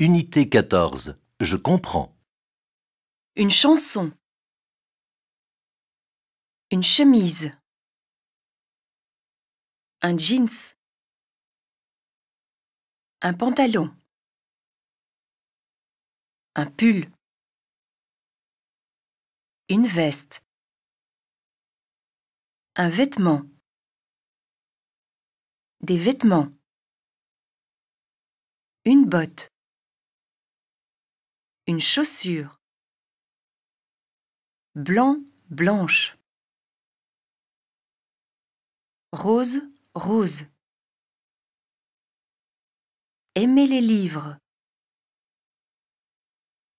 Unité 14. Je comprends. Une chanson. Une chemise. Un jeans. Un pantalon. Un pull. Une veste. Un vêtement. Des vêtements. Une botte une chaussure. Blanc, blanche. Rose, rose. Aimer les livres.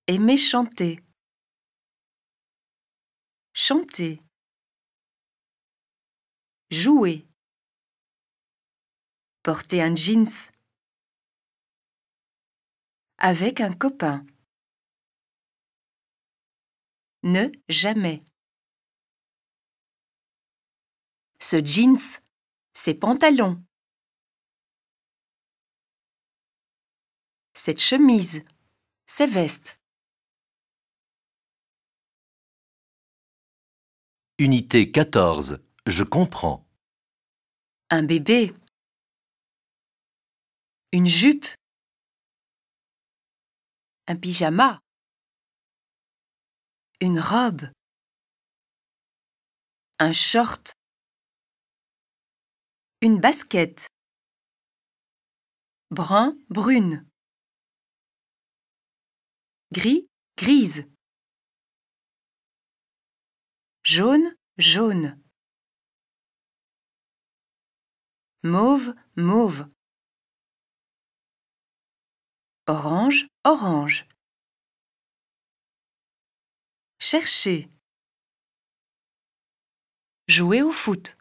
Aimer chanter. Chanter. Jouer. Porter un jeans. Avec un copain ne jamais. Ce jeans, ces pantalons. Cette chemise, ces vestes. Unité 14. Je comprends. Un bébé. Une jupe. Un pyjama une robe, un short, une basket, brun, brune, gris, grise, jaune, jaune, mauve, mauve, orange, orange. Chercher. Jouer au foot.